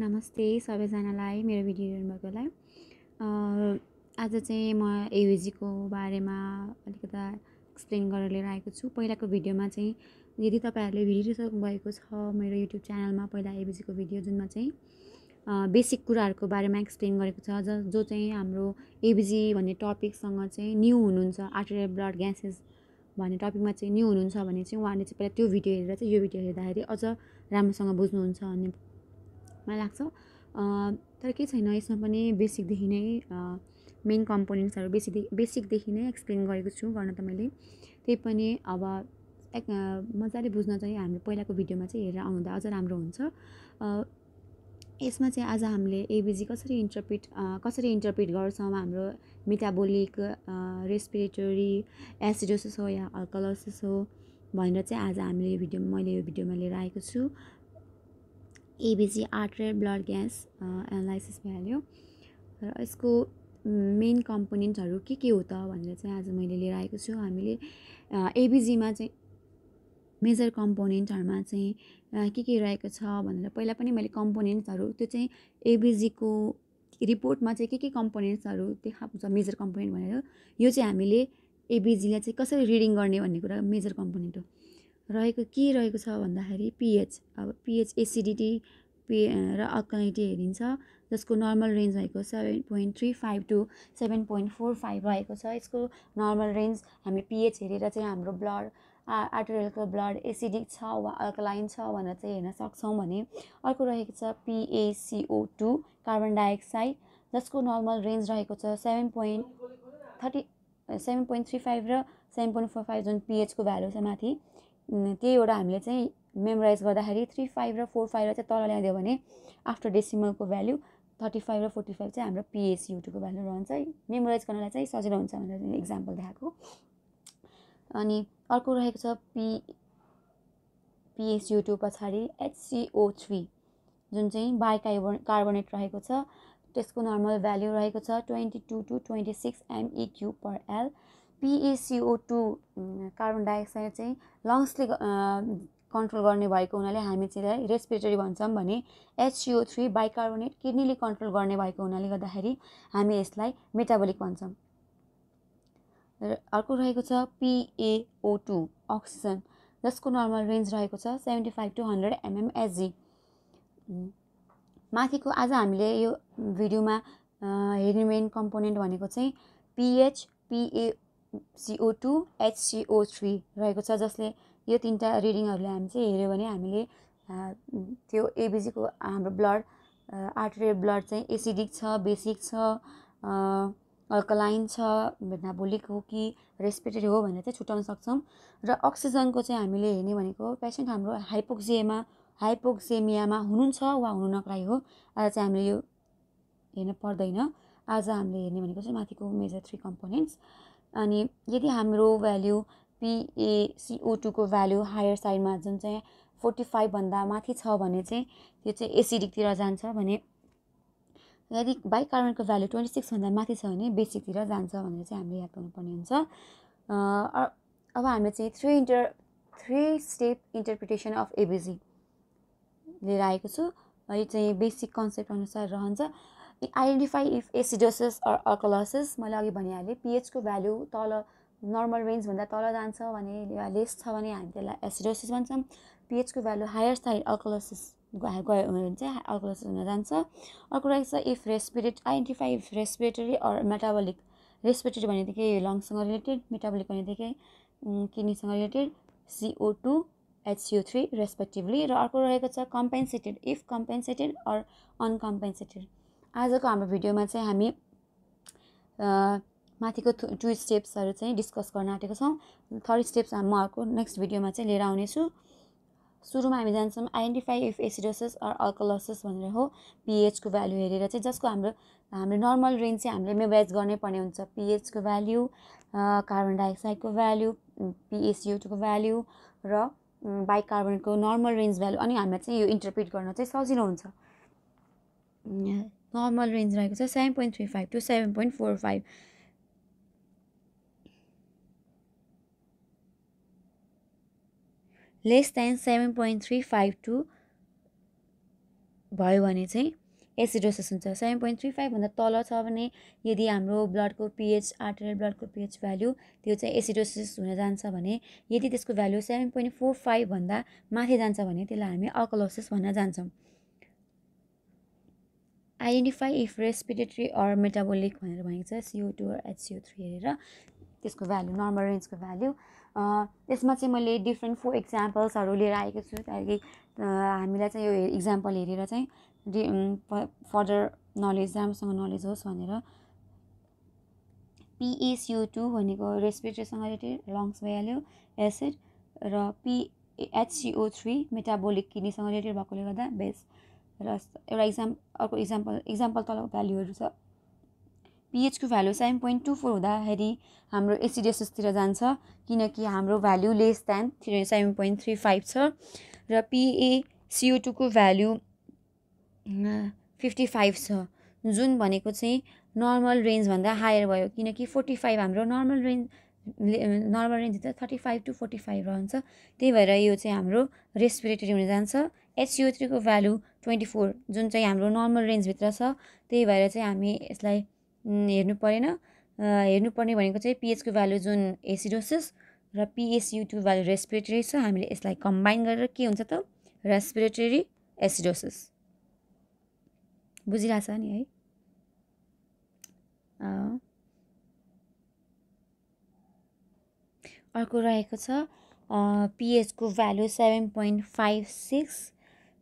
नमस्ते सबैजनालाई मेरो भिडियो हेर्नुभएकोलाई आज चाहिँ म एयुजीको बारेमा अलिकता एक्सप्लेन गरेर लिएर आएको छु पहिलाको भिडियोमा चाहिँ यदि तपाईँहरूले हेरिसक्नु भएको छ मेरो युट्युब च्यानलमा पहिला एयुजीको भिडियो जुनमा चाहिँ बेसिक कुराहरूको बारेमा एक्सप्लेन गरेको छ ज जो चाहिँ हाम्रो एबिजी भन्ने टपिकसँग चाहिँ न्यू हुनुहुन्छ आर्टेरियल ब्लड ग्यासेस भन्ने टपिकमा चाहिँ न्यू हुनुहुन्छ भने चाहिँ उहाँले चाहिँ पहिला त्यो भिडियो हेरेर चाहिँ यो भिडियो हेर्दाखेरि अझ राम्रोसँग बुझ्नुहुन्छ अनि मलाई लाग्छ तर केही छैन यसमा पनि बेसिकदेखि नै मेन कम्पोनेन्ट्सहरू बेसीदेखि बेसिकदेखि नै एक्सप्लेन गरेको छु गर्न त मैले त्यही पनि अब एक मजाले बुझ्न चाहिँ हाम्रो पहिलाको भिडियोमा चाहिँ हेरेर आउँदा अझ राम्रो हुन्छ यसमा चाहिँ आज हामीले एबिजी कसरी इन्टरप्रिट कसरी इन्टरप्रिट गर्छौँ हाम्रो मेटाबोलिक रेस्पिरेटरी एसिडोसिस हो या अल्कलोसिस हो भनेर चाहिँ आज हामीले यो भिडियो मैले यो भिडियोमा लिएर आएको छु ABG arterial blood gas analysis भइहाल्यो र यसको मेन कम्पोनेन्टहरू के के हो त भनेर चाहिँ आज मैले लिएर आएको छु हामीले एबिजीमा चाहिँ मेजर कम्पोनेन्टहरूमा चाहिँ के के रहेको छ भनेर पहिला पनि मैले कम्पोनेन्ट्सहरू त्यो चाहिँ एबिजीको रिपोर्टमा चाहिँ के के कम्पोनेन्ट्सहरू देखाउँछ मेजर कम्पोनेन्ट भनेर यो चाहिँ हामीले एबिजीलाई चाहिँ कसरी रिडिङ गर्ने भन्ने कुरा मेजर कम्पोनेन्ट हो रहेको के रहेको छ भन्दाखेरि पिएच अब पिएच एसिडिटी पि र अल्कलिटी हेरिन्छ जसको नर्मल रेन्ज भएको seven point three five to seven point four five रहेको छ यसको नर्मल रेन्ज हामी पिएच हेरेर चाहिँ हाम्रो ब्लड आर्टेरियलको ब्लड एसिडिक छ वा अल्कलाइन छ भनेर चाहिँ हेर्न सक्छौँ भने अर्को रहेको छ पिएसिओ टू कार्बन डाइअक्साइड जसको नर्मल रेन्ज रहेको छ seven point thirty seven point three five र सेभेन पोइन्ट फोर फाइभ जुन पिएचको भ्यालु छ माथि त्यही एउटा हामीले चाहिँ मेमोराइज गर्दाखेरि थ्री फाइभ र फोर फाइभलाई चाहिँ तल ल्याइदियो भने आफ्टर डेसिमलको भ्याल्यु थर्टी फाइभ र फोर्टी फाइभ चाहिँ हाम्रो पिएसयुटीको भ्याल्यु रहन्छ है मेमोराइज गर्नलाई चाहिँ सजिलो हुन्छ भनेर इक्जाम्पल देखाएको अनि अर्को रहेको छ पि पिएसयुटू पछाडि एचसिओ थ्री जुन चाहिँ बाई कार्बो कार्बोनेट रहेको छ त्यसको नर्मल भ्याल्यु रहेको छ twenty two to twenty six mEq per L PaCO two carbon dioxide चाहिँ लङ्सले कन्ट्रोल गर्ने भएको हुनाले हामी चाहिँ रेस्पिरेटरी भन्छौँ भने एचसिओ थ्री बाइकार्बोनेट किडनीले कन्ट्रोल गर्ने भएको हुनाले गर्दाखेरि हामी यसलाई मेटाबोलिक भन्छौँ र अर्को रहेको छ पिएओ टू अक्सिजन जसको नर्मल रेन्ज रहेको छ seventy five to hundred Hg माथिको आज हामीले यो भिडियोमा हेर्ने मेन कम्पोनेन्ट भनेको चाहिँ पिएच पिए सिओ टू एचसिओ थ्री रहेको छ जसले यो तिनवटा रिडिङहरूलाई हामी चाहिँ हेऱ्यौँ भने हामीले त्यो एबिजीको हाम्रो ब्लड आर्टेरियल ब्लड चाहिँ एसिडिक छ बेसिक छ अल्कलाइन छ भेटनाबोलिक हो कि रेस्पिरेटरी हो भनेर चाहिँ छुट्याउन सक्छौँ र अक्सिजनको चाहिँ हामीले हेर्ने भनेको पेसेन्ट हाम्रो हाइपोक्सिएमा हाइपोक्सेमियामा हुनुहुन्छ वा हुनु लागि हो आज चाहिँ हामीले यो हेर्न पर्दैन आज हामीले हेर्ने भनेको चाहिँ माथिको मेजर थ्री कम्पोनेन्ट्स अनि यदि हाम्रो भ्याल्यु पिएसिओ टूको भ्याल्यु हायर साइडमा जुन चाहिँ फोर्टी फाइभभन्दा माथि छ भने चाहिँ त्यो चाहिँ एसिडिकतिर जान्छ भने यदि कार्बनको भ्याल्यु ट्वेन्टी सिक्सभन्दा माथि छ भने बेसिकतिर जान्छ भनेर चाहिँ हामीले याद गर्नुपर्ने हुन्छ अब हामीले चाहिँ three inter three step interpretation of ABG लिएर आएको छु यो चाहिँ बेसिक कन्सेप्ट अनुसार रहन्छ identify if acidosis or alkalosis मैले अघि भनिहालेँ पिएचको भ्याल्यु तल नर्मल रेन्जभन्दा तल जान्छ भने लेस छ भने हामी त्यसलाई एसिडोसिस भन्छौँ पिएचको भ्याल्यु हायर साइड अर्कोलोसिस गयो भने चाहिँ अर्कोलोसिस हुन जान्छ अर्को रहेको छ if respirate identify if respiratory or metabolic respiratory भनेदेखि लङ्ससँग रिलेटेड मेटाबोलिक भनेदेखि किडनीसँग related CO two HCO three respectively र अर्को रहेको छ कम्पेन्सेटेड इफ कम्पेन्सेटेड अर अनकम्पेन्सेटेड आजको हाम्रो भिडियोमा चाहिँ हामी माथिको टु स्टेप्सहरू चाहिँ डिस्कस गर्न आँटेको छौँ थर्ड स्टेप्स म अर्को नेक्स्ट भिडियोमा चाहिँ लिएर आउनेछु सुरुमा हामी जान्छौँ identify if acidosis or alkalosis भनेर हो पिएचको भ्याल्यु हेरेर चाहिँ जसको हाम्रो हाम्रो नर्मल रेन्ज चाहिँ हामीले मेमोराइज गर्नै पर्ने हुन्छ पिएचको भ्याल्यु कार्बन डाइअक्साइडको भ्याल्यु पिएसयुटको भ्याल्यु र कार्बनको नर्मल रेन्ज भ्याल्यु अनि हामीलाई चाहिँ यो इन्टरप्रिट गर्न चाहिँ सजिलो हुन्छ नर्मल रेन्ज रहेको छ seven point three five to seven point four five less than seven point three five to भयो भने चाहिँ एसिडोसिस हुन्छ सेभेन पोइन्ट थ्री फाइभभन्दा तल छ भने यदि हाम्रो ब्लडको पिएच आर्टेरियल ब्लडको पिएच भ्याल्यु त्यो चाहिँ एसिडोसिस हुन जान्छ भने यदि त्यसको भ्याल्यु सेभेन पोइन्ट फोर फाइभभन्दा माथि जान्छ भने त्यसलाई हामी अकलोसिस भन्न जान्छौँ identify if respiratory or metabolic भनेर भनेको छ सिओ टू एचसिओ थ्री हेरेर त्यसको भ्याल्यु नर्मल रेन्जको भ्याल्यु त्यसमा चाहिँ मैले डिफ्रेन्ट फोर इक्जाम्पल्सहरू लिएर आएको छु त्यहाँदेखि हामीलाई चाहिँ यो इक्जाम्पल हेरेर चाहिँ डि फर्दर नलेज राम्रोसँग नलेज होस् भनेर पिएसिओ टू भनेको रेस्पिरेटरीसँग रिलेटेड लङ्स भइहाल्यो एसिड र पिएचसिओ थ्री मेटाबोलिक किडनीसँग रिलेटेड भएकोले गर्दा बेस्ट र एउटा इक्जाम अर्को इक्जाम्पल इक्जाम्पल तलको भ्याल्युहरू छ पिएचको value seven point two four हुँदाखेरि हाम्रो एसिडिएसएसतिर जान्छ किनकि हाम्रो value less than three seven point three five छ र पिए सिओटूको भ्याल्यु फिफ्टी फाइभ छ जुन भनेको चाहिँ नर्मल रेन्जभन्दा हायर भयो किनकि फोर्टी फाइभ हाम्रो नर्मल रेन्ज नर्मल रेन्जभित्र thirty five to forty five रहन्छ त्यही भएर यो चाहिँ हाम्रो रेस्पिरेटरी हुन जान्छ एचसिओ थ्रीको भ्यालु ट्वेन्टी फोर जुन चाहिँ हाम्रो नर्मल रेन्जभित्र छ त्यही भएर चाहिँ हामी यसलाई हेर्नु परेन हेर्नुपर्ने भनेको चाहिँ पिएचको भ्यालु जुन एसिडोसिस र पिएसयुटू भ्यालु रेस्पिरेटरी छ हामीले यसलाई कम्बाइन गरेर के हुन्छ त रेस्पिरेटरी एसिडोसिस छ नि है अर्को रहेको छ पिएचको value seven point five six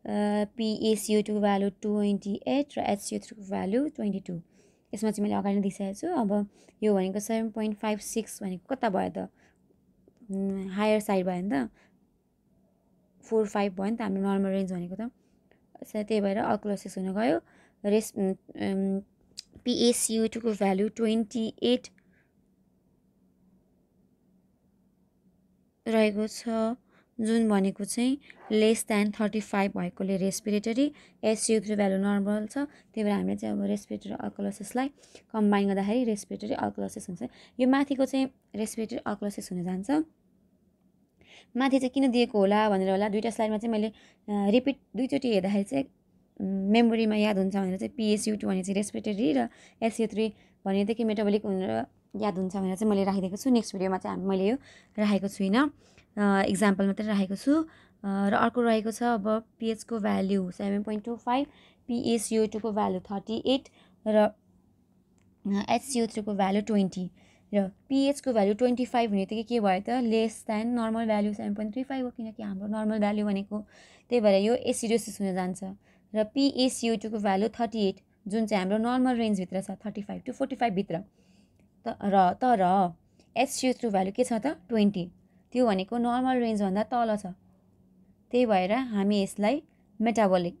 PaCO टूको भ्यालु ट्वेन्टी एट र एचसियु थ्रीको भ्यालु ट्वेन्टी टू यसमा चाहिँ मैले अगाडि नै दिइसकेको छु अब यो भनेको सेभेन पोइन्ट फाइभ सिक्स भनेको कता भयो त हायर साइड भयो नि त फोर फाइभ भयो नि त हाम्रो नर्मल रेन्ज भनेको त त्यही भएर अक्लोसिक्स हुन गयो रेस पिएसयु टूको भ्यालु ट्वेन्टी एट रहेको छ जुन भनेको चाहिँ लेस देन थर्टी फाइभ भएकोले रेस्पिरेटरी एसयुको भ्यालु नर्मल छ त्यही भएर हामीले चाहिँ अब रेस्पिरेटरी अल्कोलोसिसलाई कम्बाइन गर्दाखेरि रेस्पिरेटरी अल्कोलोसिस हुन्छ यो माथिको चाहिँ रेस्पिरेटरी अल्कोलोसिस हुन जान्छ माथि चाहिँ किन दिएको होला भनेर होला दुइटा स्लाइडमा चाहिँ मैले रिपिट दुईचोटि हेर्दाखेरि चाहिँ मेमोरीमा याद हुन्छ भनेर चाहिँ पिएसयु टू भने चाहिँ रेस्पिरेटरी र एसयु थ्री भनेदेखि मेटाबोलिक भनेर याद हुन्छ भनेर चाहिँ मैले राखिदिएको छु नेक्स्ट भिडियोमा चाहिँ मैले यो राखेको छुइनँ इक्जाम्पल मात्रै राखेको छु र अर्को रहेको छ अब पिएचको value seven point two five PaCO टूको भ्याल्यु थर्टी एट र एचसिओ थ्रीको भ्याल्यु ट्वेन्टी र पिएचको भ्याल्यु ट्वेन्टी फाइभ हुने त के भयो त less than normal value seven point three five हो किनकि हाम्रो नर्मल भ्याल्यु भनेको त्यही भएर यो एसिडोसिस हुन जान्छ र पिएसिओ टूको भ्याल्यु थर्टी एट जुन चाहिँ हाम्रो नर्मल रेन्जभित्र छ थर्टी फाइभ टु फोर्टी फाइभभित्र त र तर एचसिओ थ्रू भ्याल्यु के छ त ट्वेन्टी त्यो भनेको नर्मल रेन्जभन्दा तल छ त्यही भएर हामी यसलाई मेटाबोलिक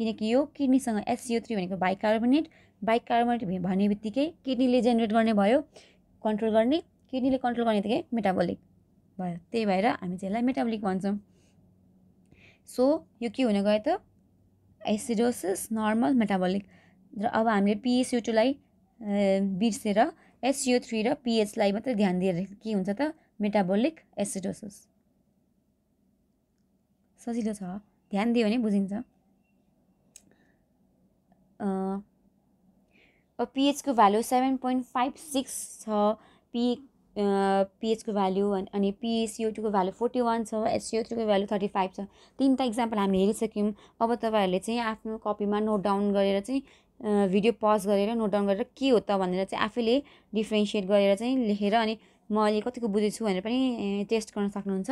किनकि यो किडनीसँग एचसिओ थ्री भनेको बाइकार्बोनेट बाइकार्बोनेट भन्ने बित्तिकै किडनीले जेनेरेट गर्ने भयो कन्ट्रोल गर्ने किडनीले कन्ट्रोल गर्ने बित्तिकै मेटाबोलिक भयो त्यही भएर हामी चाहिँ यसलाई मेटाबोलिक भन्छौँ सो यो के हुन गयो त एसिडोसिस नर्मल मेटाबोलिक र अब हामीले पिएसयु टूलाई बिर्सेर एससिओ थ्री र पिएचलाई मात्रै ध्यान दिएर के हुन्छ त मेटाबोलिक एसिडोसिस सजिलो छ ध्यान दियो भने बुझिन्छ पिएचको value seven point five six छ पी पिएचको भ्याल्यु अनि पिएसिओ टूको भ्याल्यु फोर्टी वान छ एससिओ थ्रीको भ्याल्यु थर्टी फाइभ छ तिनवटा इक्जाम्पल हामी हेरिसक्यौँ अब तपाईँहरूले चाहिँ आफ्नो कपीमा नोट डाउन गरेर चाहिँ भिडियो पज गरेर नोट डाउन गरेर के हो त भनेर चाहिँ आफैले डिफ्रेन्सिएट गरेर चाहिँ लेखेर अनि म अहिले कतिको बुझेछु भनेर पनि टेस्ट गर्न सक्नुहुन्छ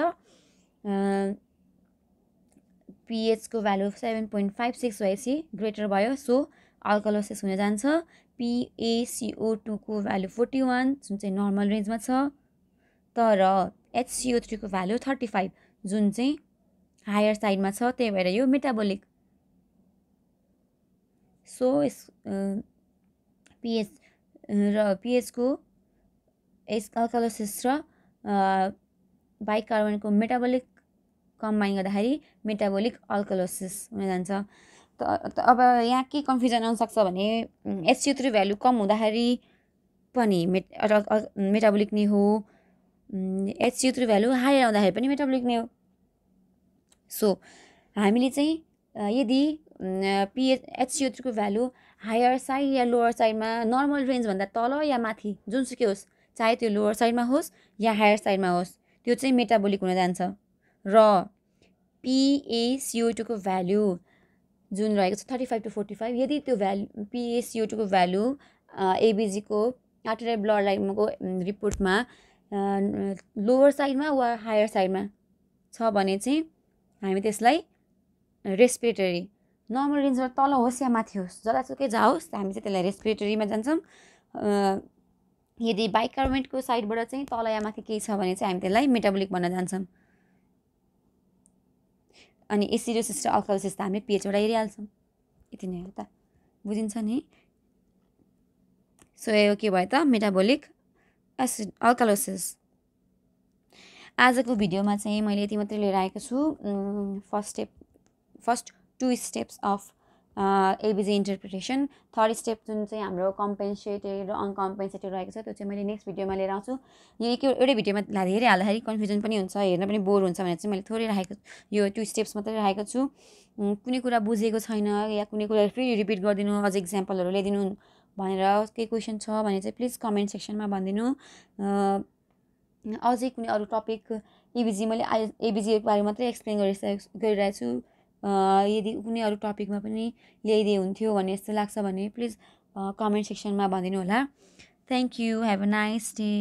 पिएचको value seven point five six भएपछि ग्रेटर भयो सो अल्कलोसिस हुन जान्छ पिएसिओ टूको भ्यालु फोर्टी वान जुन चाहिँ नर्मल रेन्जमा छ तर एचसिओ थ्रीको भ्यालु थर्टी फाइभ जुन चाहिँ हायर साइडमा छ त्यही भएर यो मेटाबोलिक सो यस पिएच र पिएचको यस अल्कालोसिस र बाइकार्बोनेटको मेटाबोलिक कम्बाइन गर्दाखेरि मेटाबोलिक अल्कालोसिस हुन जान्छ त अब यहाँ के कन्फ्युजन आउनसक्छ भने एचसिओ थ्री भ्यालु कम हुँदाखेरि पनि मेट मेटाबोलिक नै हो एचसिओ थ्री भ्यालु हाई आउँदाखेरि पनि मेटाबोलिक नै हो सो हामीले चाहिँ यदि पिएच एचसिओ थ्रीको भ्यालु हायर साइड या लोवर साइडमा नर्मल रेन्जभन्दा तल या माथि जुनसुकै होस् चाहे त्यो लोवर साइडमा होस् या हायर साइडमा होस् त्यो चाहिँ मेटाबोलिक हुन जान्छ र पिएसिओ टूको भ्याल्यु जुन रहेको छ thirty five to forty five यदि त्यो भ्याल्यु पिएसिओ टूको भ्याल्यु एबिजीको आर्टेरियल ब्लड लाइनको रिपोर्टमा लोवर साइडमा वा हायर साइडमा छ भने चाहिँ हामी त्यसलाई रेस्पिरेटरी नर्मल रेन्जमा तल होस् या माथि होस् जतासुकै जाओस् हामी चाहिँ त्यसलाई रेस्पिरेटरीमा जान्छौँ यदि बाइकार्बोनेटको साइडबाट चाहिँ तल केही छ भने चाहिँ हामी त्यसलाई मेटाबोलिक भन्न जान्छौँ अनि एसिडोसिस र अल्कालोसिस त हामीले पिएचबाट हेरिहाल्छौँ यति नै हो त बुझिन्छ नि सो यो के भयो त मेटाबोलिक एसिड अल्कालोसिस आजको भिडियोमा चाहिँ मैले यति मात्रै लिएर आएको छु first step first two steps of ABG interpretation third step जुन चाहिँ हाम्रो कम्पेन्सेटेड र अनकम्पेन्सेटेड रहेको छ त्यो चाहिँ मैले नेक्स्ट भिडियोमा लिएर आउँछु यो एक एउटै भिडियोमा धेरै हेरिहाल्दाखेरि कन्फ्युजन पनि हुन्छ हेर्न पनि बोर हुन्छ भनेर चाहिँ मैले थोरै राखेको यो टु स्टेप्स मात्रै राखेको छु कुनै कुरा बुझेको छैन या कुनै कुरा फेरि रिपिट गरिदिनु अझ इक्जाम्पलहरू ल्याइदिनु भनेर केही क्वेसन छ भने चाहिँ प्लिज कमेन्ट सेक्सनमा भनिदिनु अझै कुनै अरू टपिक एबिजी मैले आइ एबिजीको बारे मात्रै एक्सप्लेन गरिसकेको गरिरहेको छु यदि कुनै अरू टपिकमा पनि ल्याइदिए हुन्थ्यो भन्ने जस्तो लाग्छ भने प्लिज कमेन्ट सेक्सनमा भनिदिनु होला thank you have a nice day